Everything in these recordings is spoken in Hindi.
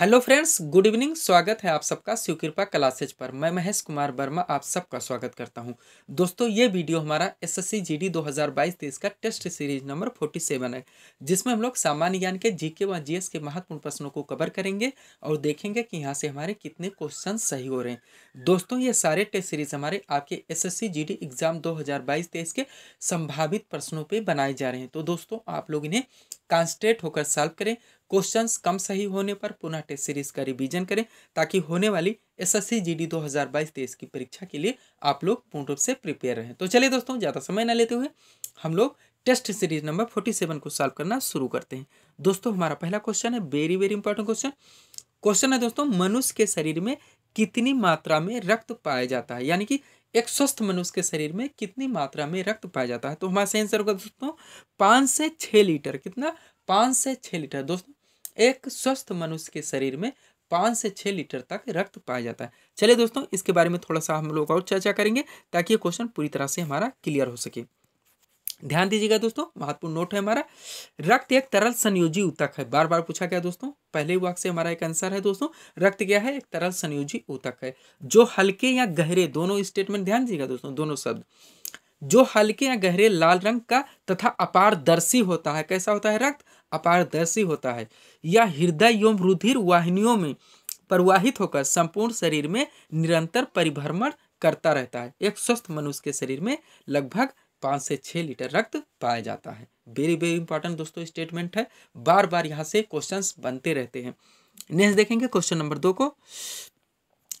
हेलो फ्रेंड्स गुड इवनिंग स्वागत है आप सबका शिव कृपा क्लासेज पर मैं महेश कुमार वर्मा आप सबका स्वागत करता हूं दोस्तों ये वीडियो हमारा एसएससी जीडी 2022-23 का टेस्ट सीरीज नंबर 47 है जिसमें हम लोग सामान्य ज्ञान के जीके व जीएस के महत्वपूर्ण प्रश्नों को कवर करेंगे और देखेंगे कि यहाँ से हमारे कितने क्वेश्चन सही हो रहे हैं दोस्तों ये सारे टेस्ट सीरीज हमारे आपके एस एस एग्जाम दो हज़ार के संभावित प्रश्नों पर बनाए जा रहे हैं तो दोस्तों आप लोग इन्हें कॉन्सट्रेट होकर सॉल्व करें क्वेश्चंस कम सही होने पर पुनः टेस्ट सीरीज का रिवीजन करें ताकि होने वाली एसएससी जीडी 2022 तेईस की परीक्षा के लिए आप लोग पूर्ण रूप से प्रिपेयर रहें तो चलिए दोस्तों ज़्यादा समय ना लेते हुए हम लोग test series number forty seven को सॉल्व करना शुरू करते हैं दोस्तों हमारा पहला क्वेश्चन है very very important question question है दोस्तों मनुष्य के शरीर में कितनी मात्रा में रक्त पाया जाता है यानी कि एक स्वस्थ मनुष्य के शरीर में कितनी मात्रा में रक्त पाया जाता है तो हमारा सही आंसर होगा दोस्तों पाँच से छः लीटर कितना पाँच से छः लीटर दोस्तों एक स्वस्थ मनुष्य के शरीर में पाँच से छः लीटर तक रक्त पाया जाता है चलिए दोस्तों इसके बारे में थोड़ा सा हम लोग और चर्चा करेंगे ताकि ये क्वेश्चन पूरी तरह से हमारा क्लियर हो सके ध्यान दीजिएगा दोस्तों महत्वपूर्ण नोट है हमारा रक्त एक तरल संयोजी ऊतक है बार बार पूछा गया दोस्तों पहले वाक से हमारा एक आंसर है दोस्तों रक्त क्या है एक तरल संयोजी ऊतक है जो हल्के या गहरे दोनों स्टेटमेंट ध्यान दीजिएगा दोस्तों दोनों शब्द जो हल्के या गहरे लाल रंग का तथा अपारदर्शी होता है कैसा होता है रक्त अपारदर्शी होता है यह हृदय एवं रुधिर वाहिनियों में प्रवाहित होकर संपूर्ण शरीर में निरंतर परिभ्रमण करता रहता है एक स्वस्थ मनुष्य के शरीर में लगभग पाँच से छः लीटर रक्त पाया जाता है वेरी वेरी इंपॉर्टेंट दोस्तों स्टेटमेंट है बार बार यहाँ से क्वेश्चंस बनते रहते हैं नेक्स्ट देखेंगे क्वेश्चन नंबर दो को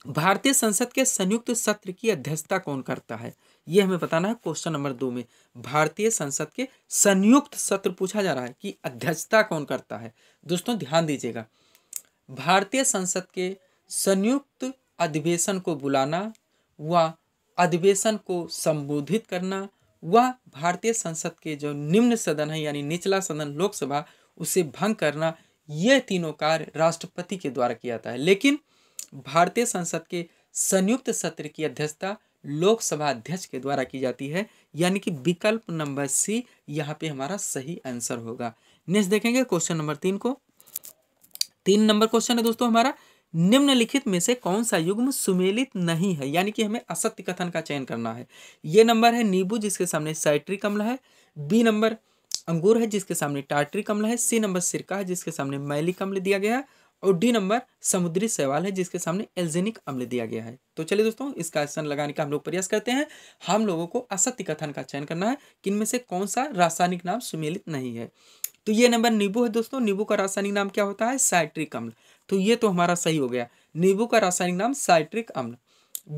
भारतीय संसद के संयुक्त सत्र की अध्यक्षता कौन करता है ये हमें बताना है क्वेश्चन नंबर दो में भारतीय संसद के संयुक्त सत्र पूछा जा रहा है कि अध्यक्षता कौन करता है दोस्तों ध्यान दीजिएगा भारतीय संसद के संयुक्त अधिवेशन को बुलाना व अधिवेशन को संबोधित करना व भारतीय संसद के जो निम्न सदन है यानी निचला सदन लोकसभा उसे भंग करना ये तीनों कार्य राष्ट्रपति के द्वारा किया जाता है लेकिन भारतीय संसद के संयुक्त सत्र की अध्यक्षता लोकसभा अध्यक्ष के द्वारा की जाती है यानी कि विकल्प नंबर सी यहाँ पे हमारा सही आंसर होगा नेक्स्ट देखेंगे क्वेश्चन नंबर तीन को तीन नंबर क्वेश्चन है दोस्तों हमारा निम्नलिखित में से कौन सा युग्म सुमेलित नहीं है यानी कि हमें असत्य कथन का चयन करना है ये नंबर है नींबू जिसके सामने साइट्रिक अम्ल है बी नंबर अंगूर है जिसके सामने टार्ट्रिक अम्ल है सी नंबर सिरका है जिसके सामने मैलिक अम्ल दिया गया है और डी नंबर समुद्री सवाल है जिसके सामने एल्जेनिक अम्ल दिया गया है तो चलिए दोस्तों इसका आसन लगाने का हम लोग प्रयास करते हैं हम लोगों को असत्य कथन का चयन करना है कि इनमें से कौन सा रासायनिक नाम सुमेलित नहीं है तो ये नंबर नींबू है दोस्तों नींबू का रासायनिक नाम क्या होता है साइट्रिक अम्ल तो ये तो हमारा सही हो गया नींबू का रासायनिक नाम साइट्रिक अम्ल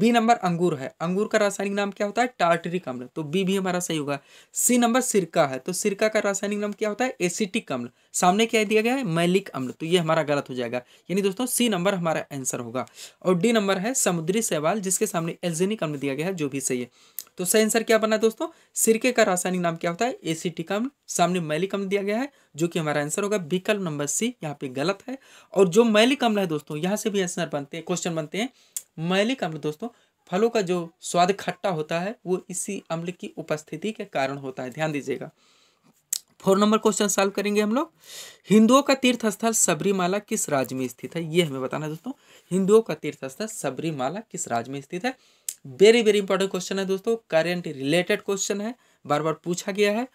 बी नंबर अंगूर है अंगूर का रासायनिक नाम क्या होता है टार्टरिक अम्ल तो बी भी हमारा सही होगा सी नंबर सिरका है तो सिरका का रासायनिक नाम क्या होता है एसिटिक अम्ल सामने क्या दिया गया है मैलिक अम्ल तो ये हमारा गलत हो जाएगा यानी दोस्तों सी नंबर हमारा आंसर होगा और डी नंबर है समुद्री सेवाल जिसके सामने एल्जेनिक अम्ल दिया गया है जो भी सही है तो सही आंसर क्या बना दोस्तों सिरके का रासायनिक नाम क्या होता है एसिटिक अम्ल सामने मैलिक अम्ल दिया गया है जो कि हमारा आंसर होगा विकल्प नंबर सी यहाँ पे गलत है और जो मैलिक अम्ल है दोस्तों यहाँ से भी आंसर बनते हैं क्वेश्चन बनते हैं मैलिक अम्ल दोस्तों फलों का जो स्वाद खट्टा होता है वो इसी अम्ल की उपस्थिति के कारण होता है ध्यान दीजिएगा फोर नंबर क्वेश्चन सॉल्व करेंगे हम लोग हिंदुओं का तीर्थ स्थल सबरीमाला किस राज्य में स्थित है ये हमें बताना दोस्तों हिंदुओं का तीर्थ स्थल सबरीमाला किस राज्य में स्थित है वेरी वेरी इंपॉर्टेंट क्वेश्चन है दोस्तों करेंट रिलेटेड क्वेश्चन है बार बार पूछा गया है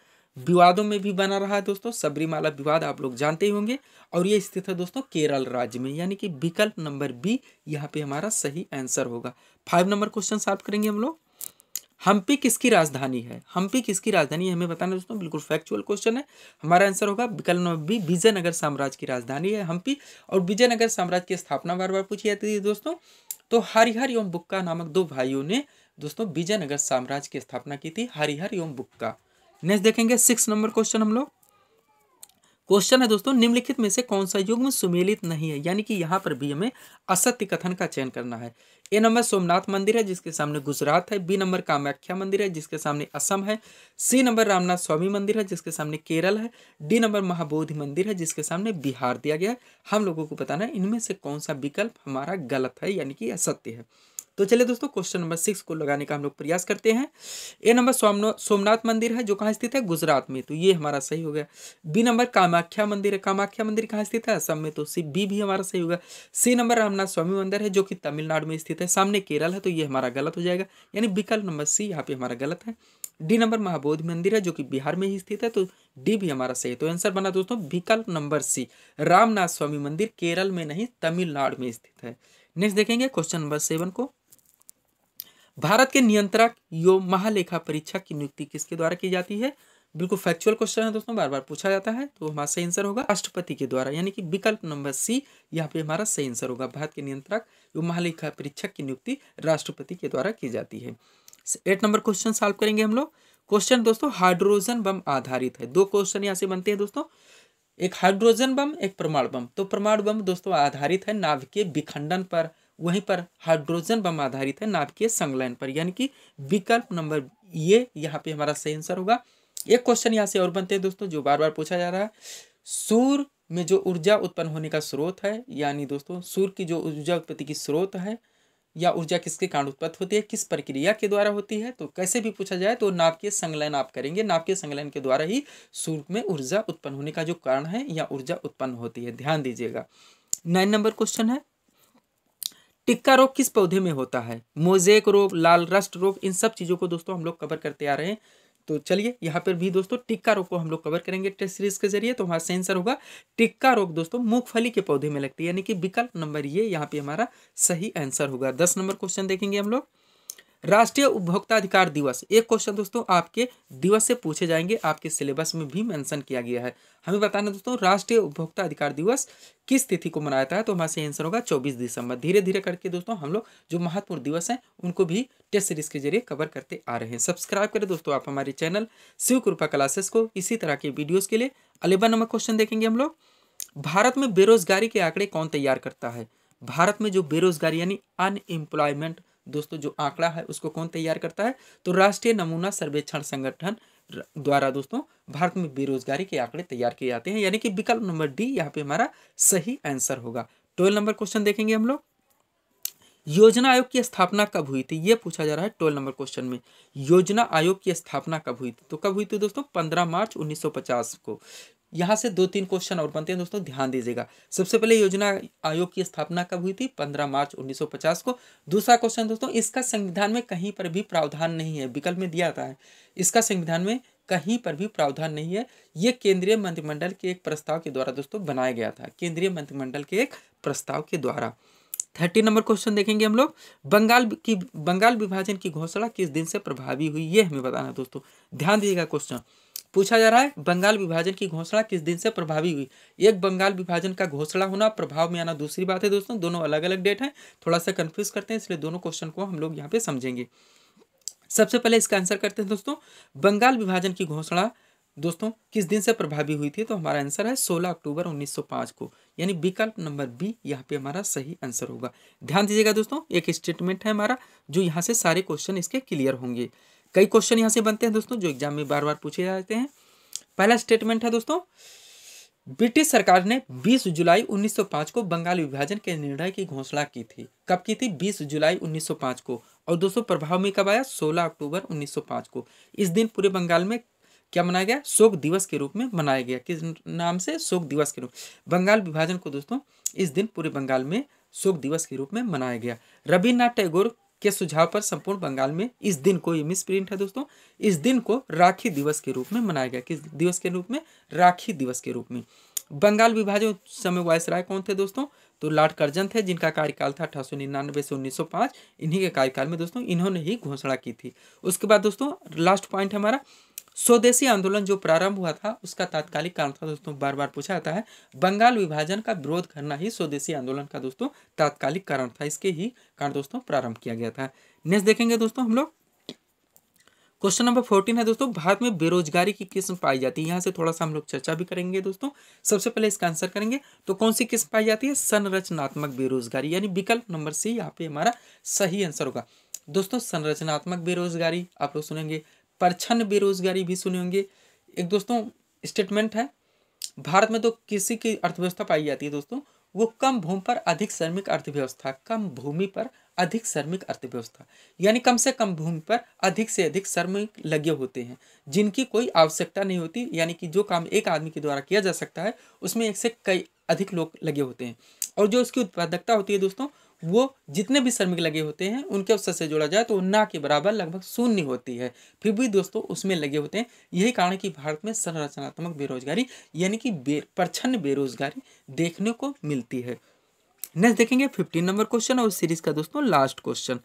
विवादों में भी बना रहा है दोस्तों सबरीमाला विवाद आप लोग जानते ही होंगे और ये स्थित है दोस्तों केरल राज्य में यानी कि विकल्प नंबर बी यहाँ पे हमारा सही आंसर होगा फाइव नंबर क्वेश्चन साफ करेंगे हम लोग हम्पी किसकी राजधानी है हम्पी किसकी राजधानी है हमें बताना दोस्तों बिल्कुल फैक्चुअल क्वेश्चन है हमारा आंसर होगा विकल्प नंबर बी विजयनगर साम्राज्य की राजधानी है हम्पी और विजयनगर साम्राज्य की स्थापना बार बार पूछी जाती है दोस्तों तो हरिहर एवं बुक्का नामक दो भाइयों ने दोस्तों विजयनगर साम्राज्य की स्थापना की थी हरिहर एवं बुक्का नेक्स्ट देखेंगे सिक्स नंबर क्वेश्चन हम लोग क्वेश्चन है दोस्तों निम्नलिखित में से कौन सा युग्म सुमेलित नहीं है यानी कि यहाँ पर भी हमें असत्य कथन का चयन करना है ए नंबर सोमनाथ मंदिर है जिसके सामने गुजरात है बी नंबर कामाख्या मंदिर है जिसके सामने असम है सी नंबर रामनाथ स्वामी मंदिर है जिसके सामने केरल है डी नंबर महाबोधि मंदिर है जिसके सामने बिहार दिया गया है हम लोगों को बताना है इनमें से कौन सा विकल्प हमारा गलत है यानी कि असत्य है तो चलिए दोस्तों क्वेश्चन नंबर सिक्स को लगाने का हम लोग प्रयास करते हैं ए नंबर सोमनाथ मंदिर है जो कहाँ स्थित है गुजरात में तो ये हमारा सही हो गया बी नंबर कामाख्या मंदिर है कामाख्या मंदिर कहाँ स्थित है असम में तो सी बी भी हमारा सही होगा सी नंबर रामनाथ स्वामी मंदिर है जो कि तमिलनाडु में स्थित है सामने केरल है तो ये हमारा गलत हो जाएगा यानी विकल्प नंबर सी यहाँ पे हमारा गलत है डी नंबर महाबोध मंदिर है जो कि बिहार में ही स्थित है तो डी भी हमारा सही है तो आंसर बना दोस्तों विकल्प नंबर सी रामनाथ स्वामी मंदिर केरल में नहीं तमिलनाडु में स्थित है नेक्स्ट देखेंगे क्वेश्चन नंबर सेवन को भारत के नियंत्रक यो महालेखा परीक्षक की नियुक्ति किसके द्वारा की जाती है बिल्कुल फैक्चुअल क्वेश्चन है दोस्तों बार बार पूछा जाता है तो हमारा सही आंसर होगा राष्ट्रपति के द्वारा यानी कि विकल्प नंबर सी यहाँ पे हमारा सही आंसर होगा भारत के नियंत्रक यो महालेखा परीक्षक की नियुक्ति राष्ट्रपति के द्वारा की जाती है एट नंबर क्वेश्चन सॉल्व करेंगे हम लोग क्वेश्चन दोस्तों हाइड्रोजन बम आधारित है दो क्वेश्चन यहाँ से बनते हैं दोस्तों एक हाइड्रोजन बम एक परमाणु बम तो परमाणु बम दोस्तों आधारित है नाभिकीय विखंडन पर वहीं पर हाइड्रोजन बम आधारित है नाभिकीय संगलन पर यानी कि विकल्प नंबर ये यहाँ पे हमारा सही आंसर होगा एक क्वेश्चन यहाँ से और बनते हैं दोस्तों जो बार बार पूछा जा रहा है सूर्य में जो ऊर्जा उत्पन्न होने का स्रोत है यानी दोस्तों सूर्य की जो ऊर्जा उत्पत्ति की स्रोत है या ऊर्जा किसके कारण उत्पन्न होती है किस प्रक्रिया के द्वारा होती है तो कैसे भी पूछा जाए तो नाभिकीय संलयन आप करेंगे नाभिकीय संगलन के द्वारा ही सूर्य में ऊर्जा उत्पन्न होने का जो कारण है या ऊर्जा उत्पन्न होती है ध्यान दीजिएगा नाइन नंबर क्वेश्चन है टिक्का रोग किस पौधे में होता है मोजेक रोग लाल रस्ट रोग इन सब चीज़ों को दोस्तों हम लोग कवर करते आ रहे हैं तो चलिए यहाँ पर भी दोस्तों टिक्का रोग को हम लोग कवर करेंगे टेस्ट सीरीज के जरिए तो हमारा सेंसर होगा टिक्का रोग दोस्तों मूंगफली के पौधे में लगती है यानी कि विकल्प नंबर ये यहाँ पे हमारा सही आंसर होगा दस नंबर क्वेश्चन देखेंगे हम लोग राष्ट्रीय उपभोक्ता अधिकार दिवस एक क्वेश्चन दोस्तों आपके दिवस से पूछे जाएंगे आपके सिलेबस में भी मेंशन किया गया है हमें बताना दोस्तों राष्ट्रीय उपभोक्ता अधिकार दिवस किस तिथि को मनाया जाता है तो हमारे से आंसर होगा 24 दिसंबर धीरे धीरे करके दोस्तों हम लोग जो महत्वपूर्ण दिवस हैं उनको भी टेस्ट सीरीज के जरिए कवर करते आ रहे हैं सब्सक्राइब करें दोस्तों आप हमारे चैनल शिव कृपा क्लासेस को इसी तरह के वीडियोज़ के लिए अलेवन नंबर क्वेश्चन देखेंगे हम लोग भारत में बेरोजगारी के आंकड़े कौन तैयार करता है भारत में जो बेरोजगारी यानी अनएम्प्लॉयमेंट दोस्तों जो आंकड़ा है उसको कौन तैयार करता है तो राष्ट्रीय नमूना सर्वेक्षण संगठन द्वारा दोस्तों भारत में बेरोजगारी के आंकड़े तैयार किए जाते हैं यानी कि विकल्प नंबर डी यहाँ पे हमारा सही आंसर होगा ट्वेल्व नंबर क्वेश्चन देखेंगे हम लोग योजना आयोग की स्थापना कब हुई थी ये पूछा जा रहा है ट्वेल्व नंबर क्वेश्चन में योजना आयोग की स्थापना कब हुई थी तो कब हुई थी दोस्तों पंद्रह मार्च 1950 को यहाँ से दो तीन क्वेश्चन और बनते हैं दोस्तों ध्यान दीजिएगा सबसे पहले योजना आयोग की स्थापना कब हुई थी 15 मार्च 1950 को दूसरा क्वेश्चन दोस्तों इसका संविधान में कहीं पर भी प्रावधान नहीं है विकल्प में दिया जाता है इसका संविधान में कहीं पर भी प्रावधान नहीं है ये केंद्रीय मंत्रिमंडल के एक प्रस्ताव के द्वारा दोस्तों बनाया गया था केंद्रीय मंत्रिमंडल के एक प्रस्ताव के द्वारा थर्टी नंबर क्वेश्चन देखेंगे हम लोग बंगाल की बंगाल विभाजन की घोषणा किस दिन से प्रभावी हुई ये हमें बताना दोस्तों ध्यान दीजिएगा क्वेश्चन पूछा जा रहा है बंगाल विभाजन की घोषणा किस दिन से प्रभावी हुई एक बंगाल विभाजन का घोषणा होना प्रभाव में आना दूसरी बात है दोस्तों दोनों अलग अलग डेट है थोड़ा सा कन्फ्यूज करते हैं इसलिए दोनों क्वेश्चन को हम लोग यहाँ पे समझेंगे सबसे पहले इसका आंसर करते हैं दोस्तों बंगाल विभाजन की घोषणा दोस्तों किस दिन से प्रभावी हुई थी तो हमारा आंसर है 16 अक्टूबर 1905 को यानी विकल्प नंबर बी यहाँ पे हमारा सही आंसर होगा ध्यान दीजिएगा दोस्तों एक स्टेटमेंट है हमारा जो यहाँ से सारे क्वेश्चन इसके क्लियर होंगे कई क्वेश्चन यहाँ से बनते हैं दोस्तों जो एग्जाम में बार बार पूछे जाते हैं पहला स्टेटमेंट है दोस्तों ब्रिटिश सरकार ने 20 जुलाई 1905 को बंगाल विभाजन के निर्णय की घोषणा की थी कब की थी 20 जुलाई 1905 को और दोस्तों प्रभाव में कब आया 16 अक्टूबर 1905 को इस दिन पूरे बंगाल में क्या मनाया गया शोक दिवस के रूप में मनाया गया किस नाम से शोक दिवस के रूप बंगाल विभाजन को दोस्तों इस दिन पूरे बंगाल में शोक दिवस के रूप में मनाया गया रविन्द्रनाथ टैगोर के सुझाव पर संपूर्ण बंगाल में इस दिन को ये मिस प्रिंट है दोस्तों इस दिन को राखी दिवस के रूप में मनाया गया किस दिवस के रूप में राखी दिवस के रूप में बंगाल विभाजन समय वायस राय कौन थे दोस्तों तो लॉर्ड कर्जन थे जिनका कार्यकाल था अठारह सौ निन्यानवे से उन्नीस सौ पाँच इन्हीं के कार्यकाल में दोस्तों इन्होंने ही घोषणा की थी उसके बाद दोस्तों लास्ट पॉइंट हमारा स्वदेशी आंदोलन जो प्रारंभ हुआ था उसका तात्कालिक कारण था दोस्तों बार बार पूछा जाता है बंगाल विभाजन का विरोध करना ही स्वदेशी आंदोलन का दोस्तों तात्कालिक कारण था इसके ही कारण दोस्तों प्रारंभ किया गया था नेक्स्ट देखेंगे दोस्तों हम लोग क्वेश्चन नंबर फोर्टीन है दोस्तों भारत में बेरोजगारी की किस्म पाई जाती है यहाँ से थोड़ा सा हम लोग चर्चा भी करेंगे दोस्तों सबसे पहले इसका आंसर करेंगे तो कौन सी किस्म पाई जाती है संरचनात्मक बेरोजगारी यानी विकल्प नंबर सी यहाँ पे हमारा सही आंसर होगा दोस्तों संरचनात्मक बेरोजगारी आप लोग सुनेंगे प्रछन्न बेरोजगारी भी सुने होंगे एक दोस्तों स्टेटमेंट है भारत में तो किसी की अर्थव्यवस्था पाई जाती है दोस्तों वो कम भूमि पर अधिक श्रमिक अर्थव्यवस्था कम भूमि पर अधिक श्रमिक अर्थव्यवस्था यानी कम से कम भूमि पर अधिक से अधिक श्रमिक लगे होते हैं जिनकी कोई आवश्यकता नहीं होती यानी कि जो काम एक आदमी के द्वारा किया जा सकता है उसमें एक से कई अधिक लोग लगे होते हैं और जो उसकी उत्पादकता होती है दोस्तों वो जितने भी श्रमिक लगे होते हैं उनके अवसर से जोड़ा जाए तो ना के बराबर लगभग शून्य होती है फिर भी दोस्तों उसमें लगे होते हैं यही कारण है कि भारत में संरचनात्मक बेरोजगारी यानी कि बे, प्रछन्न बेरोजगारी देखने को मिलती है नेक्स्ट देखेंगे फिफ्टीन नंबर क्वेश्चन और सीरीज का दोस्तों लास्ट क्वेश्चन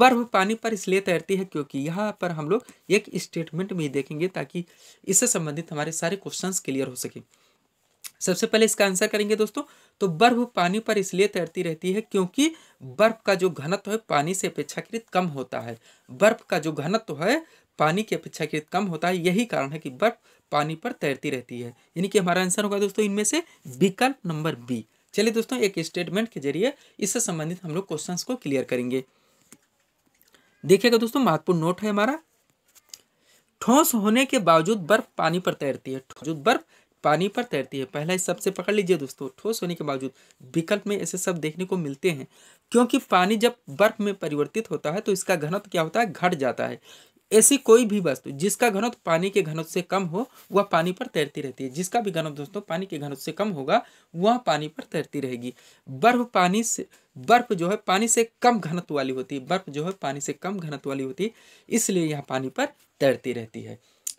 बर्फ पानी पर इसलिए तैरती है क्योंकि यहाँ पर हम लोग एक स्टेटमेंट भी देखेंगे ताकि इससे संबंधित हमारे सारे क्वेश्चन क्लियर हो सके सबसे पहले इसका आंसर करेंगे दोस्तों तो बर्फ पानी पर इसलिए तैरती रहती है क्योंकि बर्फ का जो घनत्व है पानी से अपेक्षाकृत कम होता है बर्फ का जो घनत्व है पानी की अपेक्षाकृत कम होता है यही कारण है कि बर्फ पानी पर तैरती रहती है यानी कि हमारा आंसर होगा दोस्तों इनमें से विकल्प नंबर बी चलिए दोस्तों एक स्टेटमेंट के जरिए इससे संबंधित हम लोग क्वेश्चन को क्लियर करेंगे देखिएगा दोस्तों महत्वपूर्ण नोट है हमारा ठोस होने के बावजूद बर्फ पानी पर तैरती है बर्फ पानी पर तैरती है पहला इस से पकड़ लीजिए दोस्तों ठोस होने के बावजूद विकल्प में ऐसे सब देखने को मिलते हैं क्योंकि पानी जब बर्फ में परिवर्तित होता है तो इसका घनत्व क्या होता है घट जाता है ऐसी कोई भी वस्तु जिसका घनत्व पानी के घनत्व से कम हो वह पानी पर तैरती रहती है जिसका भी घनत्व दोस्तों पानी के घनत्व से कम होगा वह पानी पर तैरती रहेगी बर्फ पानी से बर्फ जो है पानी से कम घनत्व वाली होती है बर्फ जो है पानी से कम घनत्व वाली होती है इसलिए यह पानी पर तैरती रहती है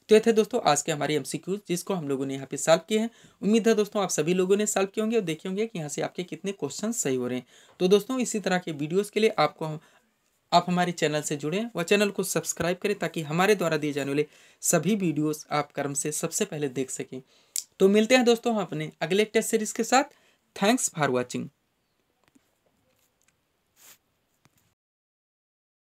तो ये थे दोस्तों आज के हमारे एमसीक्यू जिसको हम लोगों ने यहाँ पे सॉल्व किए हैं उम्मीद है दोस्तों आप सभी लोगों ने सॉल्व किए होंगे और देखे होंगे कि यहाँ से आपके कितने क्वेश्चन सही हो रहे हैं तो दोस्तों इसी तरह के वीडियोज़ के लिए आपको आप हमारे चैनल से जुड़ें व चैनल को सब्सक्राइब करें ताकि हमारे द्वारा दिए जाने वाले सभी वीडियोस आप कर्म से सबसे पहले देख सकें तो मिलते हैं दोस्तों हम अपने अगले टेस्ट सीरीज़ के साथ थैंक्स फॉर वॉचिंग